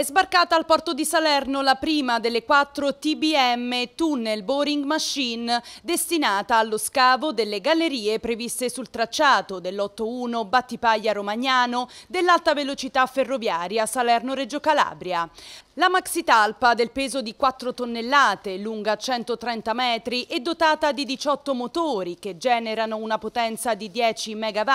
È sbarcata al porto di Salerno la prima delle quattro TBM Tunnel Boring Machine destinata allo scavo delle gallerie previste sul tracciato dell'81 Battipaglia Romagnano dell'alta velocità ferroviaria Salerno-Reggio Calabria. La maxi talpa del peso di 4 tonnellate, lunga 130 metri e dotata di 18 motori che generano una potenza di 10 MW,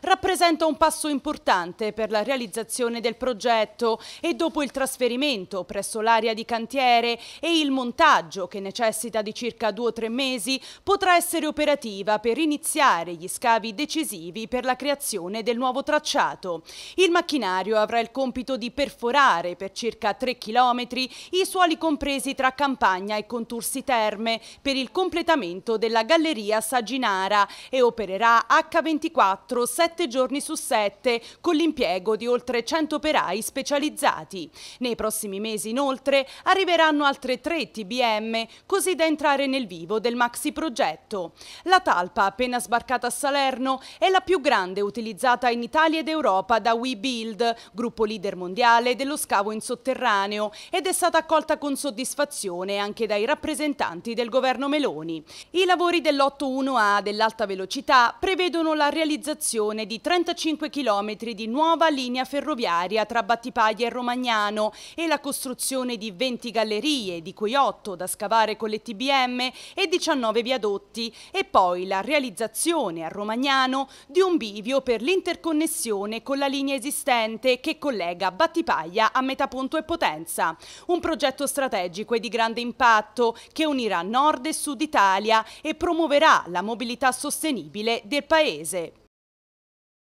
rappresenta un passo importante per la realizzazione del progetto e dopo il trasferimento presso l'area di cantiere e il montaggio che necessita di circa 2-3 mesi potrà essere operativa per iniziare gli scavi decisivi per la creazione del nuovo tracciato. Il macchinario avrà il compito di perforare per circa 3 3 km, i suoli compresi tra Campagna e Contursi Terme, per il completamento della Galleria Saginara e opererà H24 7 giorni su 7 con l'impiego di oltre 100 operai specializzati. Nei prossimi mesi inoltre arriveranno altre 3 TBM così da entrare nel vivo del maxi progetto. La talpa appena sbarcata a Salerno è la più grande utilizzata in Italia ed Europa da WeBuild, gruppo leader mondiale dello scavo in sotterraneo Mediterraneo ed è stata accolta con soddisfazione anche dai rappresentanti del governo Meloni. I lavori dell'otto 1 a dell'alta velocità prevedono la realizzazione di 35 km di nuova linea ferroviaria tra Battipaglia e Romagnano e la costruzione di 20 gallerie, di cui 8 da scavare con le TBM e 19 viadotti e poi la realizzazione a Romagnano di un bivio per l'interconnessione con la linea esistente che collega Battipaglia a Metaponto e Potenza potenza. Un progetto strategico e di grande impatto che unirà Nord e Sud Italia e promuoverà la mobilità sostenibile del Paese.